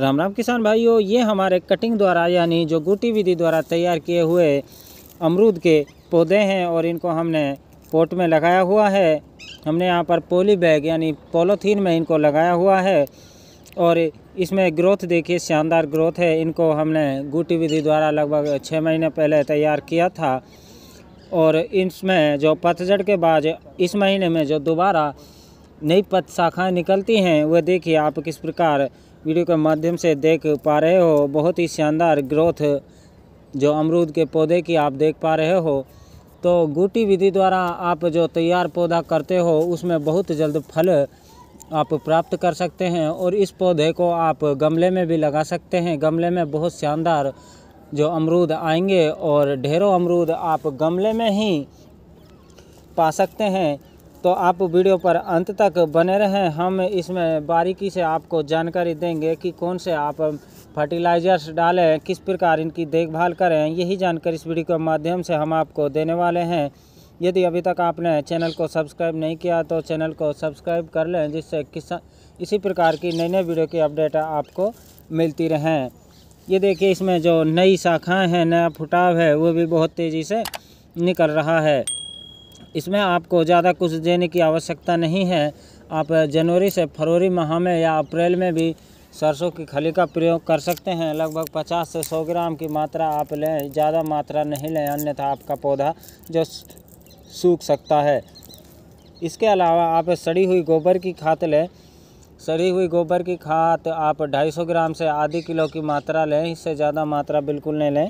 राम राम किसान भाइयों ये हमारे कटिंग द्वारा यानी जो गुटी विधि द्वारा तैयार किए हुए अमरूद के पौधे हैं और इनको हमने पोट में लगाया हुआ है हमने यहाँ पर पोली बैग यानी पोलोथीन में इनको लगाया हुआ है और इसमें ग्रोथ देखिए शानदार ग्रोथ है इनको हमने गुटी विधि द्वारा लगभग छः महीने पहले तैयार किया था और इसमें जो पतझड़ के बाद इस महीने में जो दोबारा नई पथ शाखाएँ निकलती हैं वह देखिए आप किस प्रकार वीडियो के माध्यम से देख पा रहे हो बहुत ही शानदार ग्रोथ जो अमरूद के पौधे की आप देख पा रहे हो तो गुटी विधि द्वारा आप जो तैयार पौधा करते हो उसमें बहुत जल्द फल आप प्राप्त कर सकते हैं और इस पौधे को आप गमले में भी लगा सकते हैं गमले में बहुत शानदार जो अमरूद आएंगे और ढेरों अमरूद आप गमले में ही पा सकते हैं तो आप वीडियो पर अंत तक बने रहें हम इसमें बारीकी से आपको जानकारी देंगे कि कौन से आप फर्टिलाइजर्स डालें किस प्रकार इनकी देखभाल करें यही जानकारी इस वीडियो के माध्यम से हम आपको देने वाले हैं यदि अभी तक आपने चैनल को सब्सक्राइब नहीं किया तो चैनल को सब्सक्राइब कर लें जिससे किसान इसी प्रकार की नई नई वीडियो की अपडेट आपको मिलती रहें ये देखिए इसमें जो नई शाखाएँ हैं नया फुटाव है वो भी बहुत तेज़ी से निकल रहा है इसमें आपको ज़्यादा कुछ देने की आवश्यकता नहीं है आप जनवरी से फरवरी माह में या अप्रैल में भी सरसों की खली का प्रयोग कर सकते हैं लगभग 50 से 100 ग्राम की मात्रा आप लें ज़्यादा मात्रा नहीं लें अन्यथा आपका पौधा जो सूख सकता है इसके अलावा आप सड़ी हुई गोबर की खाद लें सड़ी हुई गोबर की खाद आप 250 ग्राम से आधी किलो की मात्रा लें इससे ज़्यादा मात्रा बिल्कुल नहीं लें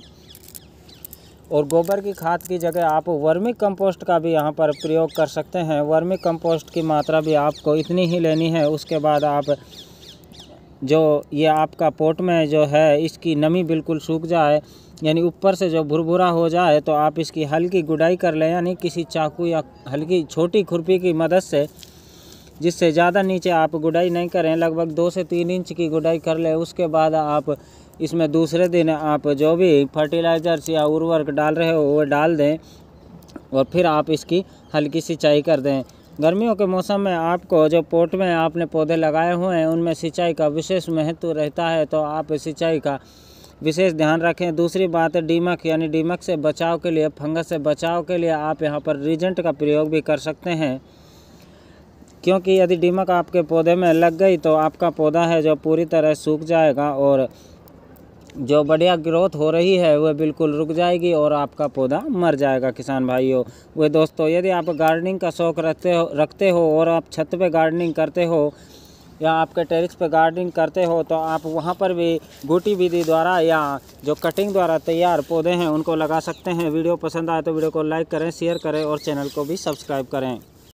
और गोबर की खाद की जगह आप वर्मी कंपोस्ट का भी यहाँ पर प्रयोग कर सकते हैं वर्मी कंपोस्ट की मात्रा भी आपको इतनी ही लेनी है उसके बाद आप जो ये आपका पोट में जो है इसकी नमी बिल्कुल सूख जाए यानी ऊपर से जो भुरभुरा हो जाए तो आप इसकी हल्की गुडाई कर लें यानी किसी चाकू या हल्की छोटी खुरपी की मदद से जिससे ज़्यादा नीचे आप गुडाई नहीं करें लगभग दो से तीन इंच की गुडाई कर लें उसके बाद आप इसमें दूसरे दिन आप जो भी फर्टिलाइजर्स या उर्वरक डाल रहे हो वो डाल दें और फिर आप इसकी हल्की सिंचाई कर दें गर्मियों के मौसम में आपको जो पोट में आपने पौधे लगाए हुए हैं उनमें सिंचाई का विशेष महत्व रहता है तो आप सिंचाई का विशेष ध्यान रखें दूसरी बात डीमक यानी डीमक से बचाव के लिए फंगस से बचाव के लिए आप यहाँ पर रीजेंट का प्रयोग भी कर सकते हैं क्योंकि यदि दीमक आपके पौधे में लग गई तो आपका पौधा है जो पूरी तरह सूख जाएगा और जो बढ़िया ग्रोथ हो रही है वह बिल्कुल रुक जाएगी और आपका पौधा मर जाएगा किसान भाइयों वे दोस्तों यदि आप गार्डनिंग का शौक़ रखते हो रखते हो और आप छत पे गार्डनिंग करते हो या आपके टेरिस पे गार्डनिंग करते हो तो आप वहाँ पर भी गोटी विधि द्वारा या जो कटिंग द्वारा तैयार पौधे हैं उनको लगा सकते हैं वीडियो पसंद आए तो वीडियो को लाइक करें शेयर करें और चैनल को भी सब्सक्राइब करें